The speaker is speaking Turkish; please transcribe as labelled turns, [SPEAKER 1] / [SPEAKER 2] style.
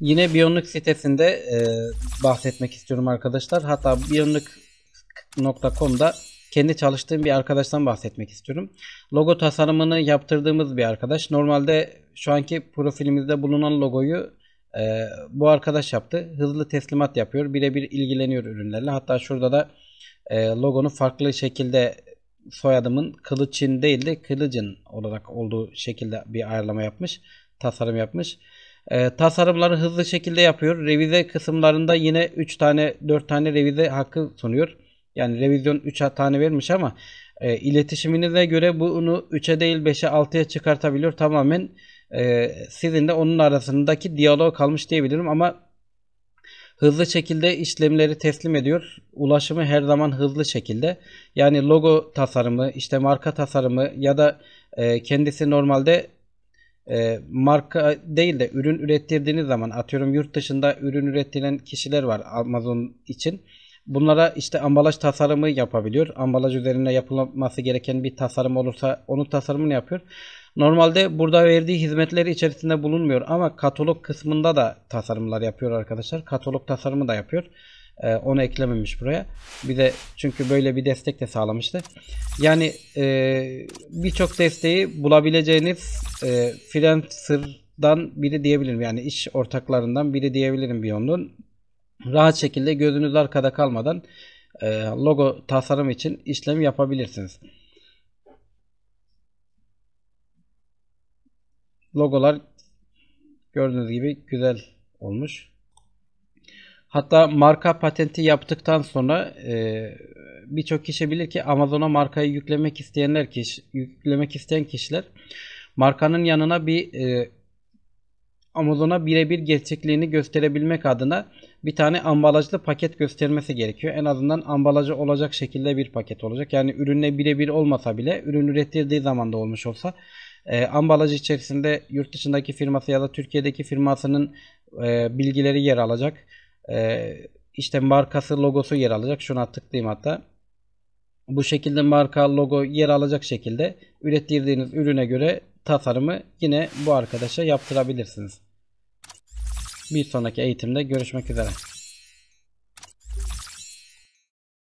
[SPEAKER 1] Yine Bionic sitesinde e, bahsetmek istiyorum arkadaşlar. Hatta bionic.com'da kendi çalıştığım bir arkadaştan bahsetmek istiyorum. Logo tasarımını yaptırdığımız bir arkadaş. Normalde şu anki profilimizde bulunan logoyu e, bu arkadaş yaptı. Hızlı teslimat yapıyor. Birebir ilgileniyor ürünlerle. Hatta şurada da e, logonu farklı şekilde soyadımın Kılıç'ın değil de Kılıcın olarak olduğu şekilde bir ayarlama yapmış. Tasarım yapmış. E, tasarımları hızlı şekilde yapıyor. Revize kısımlarında yine 3 tane 4 tane revize hakkı sunuyor. Yani revizyon 3 tane vermiş ama e, iletişiminize göre bunu 3'e değil 5'e 6'ya çıkartabiliyor. Tamamen e, sizin de onun arasındaki diyalog kalmış diyebilirim ama hızlı şekilde işlemleri teslim ediyor. Ulaşımı her zaman hızlı şekilde. Yani logo tasarımı, işte marka tasarımı ya da e, kendisi normalde ee, marka değil de ürün ürettirdiğiniz zaman atıyorum yurt dışında ürün üretilen kişiler var Amazon için. Bunlara işte ambalaj tasarımı yapabiliyor. Ambalaj üzerine yapılması gereken bir tasarım olursa onun tasarımını yapıyor. Normalde burada verdiği hizmetler içerisinde bulunmuyor ama katalog kısmında da tasarımlar yapıyor arkadaşlar. Katalog tasarımı da yapıyor. E, onu eklememiş buraya. Bir de çünkü böyle bir destek de sağlamıştı. Yani e, birçok desteği bulabileceğiniz e, freelancer'dan biri diyebilirim. Yani iş ortaklarından biri diyebilirim Beyond'un. Rahat şekilde gözünüz arkada kalmadan e, logo tasarım için işlem yapabilirsiniz. Logolar gördüğünüz gibi güzel olmuş. Hatta marka patenti yaptıktan sonra e, birçok kişi bilir ki Amazon'a markayı yüklemek isteyenler kişi, yüklemek isteyen kişiler markanın yanına bir e, Amazon'a birebir gerçekliğini gösterebilmek adına bir tane ambalajlı paket göstermesi gerekiyor. En azından ambalajı olacak şekilde bir paket olacak. Yani ürünle birebir olmasa bile ürün üretildiği zaman da olmuş olsa e, ambalaj içerisinde yurt dışındaki firması ya da Türkiye'deki firmasının e, bilgileri yer alacak e, işte markası logosu yer alacak. Şuna tıklayayım hatta. Bu şekilde marka logo yer alacak şekilde ürettirdiğiniz ürüne göre tasarımı yine bu arkadaşa yaptırabilirsiniz. Bir sonraki eğitimde görüşmek üzere.